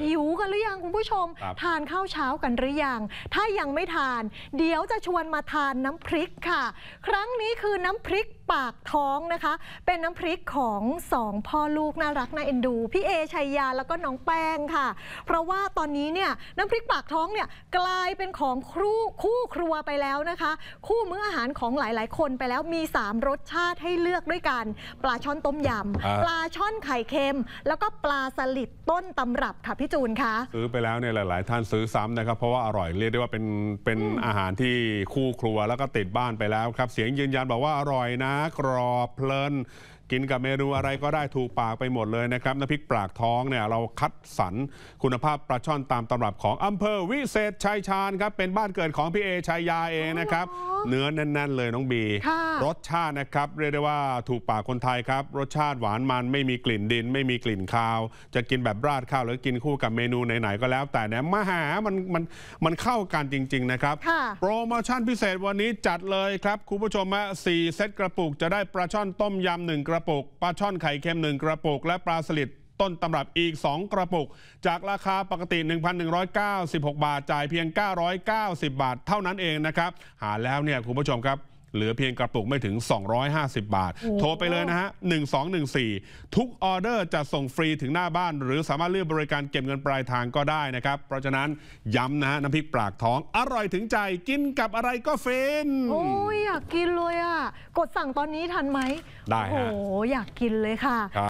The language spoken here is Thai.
หิวกันหรือยัง คุณผู้ชม ทานข้าวเช้ากันหรือยัง ถ้ายังไม่ทาน เดี๋ยวจะชวนมาทานน้ำพริกค่ะ ครั้งนี้คือน้ำพริกปากท้องนะคะเป็นน้ำพริกของสองพ่อลูกน่ารักน่าเอ็นดูพี่เอชัยยาแล้วก็น้องแป้งค่ะ เพราะว่าตอนนี้เนี่ยน้ำพริกปากท้องเนี่ยกลายเป็นของคู่คู่ครัวไปแล้วนะคะ คู่มื้ออาหารของหลายๆ คนไปแล้วมี3รสชาติให้เลือกด้วยกันปลาช่อนต้มยำปลาช่อนไข่เค็ม แล้วก็ปลาสลิดต้นตำรับค่ะพี่จูนคะซื้อไปแล้วเนี่ยหลายๆท่านซื้อซ้ำนะครับเพราะว่าอร่อยเรียกได้ว่าเป็นเป็นอาหารที่คู่ครัวแล้วก็ติดบ้านไปแล้วครับเสียงยืนยันบอกว่าอร่อยนะากรอบเพลินกินกับเมนูอะไรก็ได้ถูกปากไปหมดเลยนะครับน้ำพริกปากท้องเนี่ยเราคัดสรรคุณภาพปลาช่อนตามตำรับของอำเภอวิเศษชัยชาญครับเป็นบ้านเกิดของพี่เอชัยยาเองนะครับเนื้อแน่นๆ เลยน้องบีรสชาตินะครับเรียกได้ว่าถูกปากคนไทยครับ รสชาติหวานมันไม่มีกลิ่นดินไม่มีกลิ่นคาว จะกินแบบราดข้าวหรือกินคู่กับเมนูไหนๆก็แล้ว แต่เนี่ยมาหามันมันมันเข้ากันจริงๆนะครับโปรโมชั่นพิเศษวันนี้จัดเลย ครับคุณผู้ชมฮะสี่เซตกระปุกจะได้ปลาช่อนต้มยำหนึ่งกระระปุกปลาช่อนไข่เค็ม 1 กระปุก และปลาสลิดต้นตำรับอีก 2 กระปุก จากราคาปกติ 1,196 บาท จ่ายเพียง 990 บาทเท่านั้นเองนะครับ หาแล้วเนี่ยคุณผู้ชมครับหลือเพียงกระปุกไม่ถึง 250 บาท โทรไปเลยนะฮะ 1214 ทุกออเดอร์จะส่งฟรีถึงหน้าบ้าน หรือสามารถเลือกบริการเก็บเงินปลายทางก็ได้นะครับ เพราะฉะนั้น ย้ำนะฮะ น้ำพริกปากท้อง อร่อยถึงใจกินกับอะไรก็เฟนโอ้ย อยากกินเลยอ่ะ กดสั่งตอนนี้ทันไหม ได้โอ้ฮะโอยากกินเลยค่ะ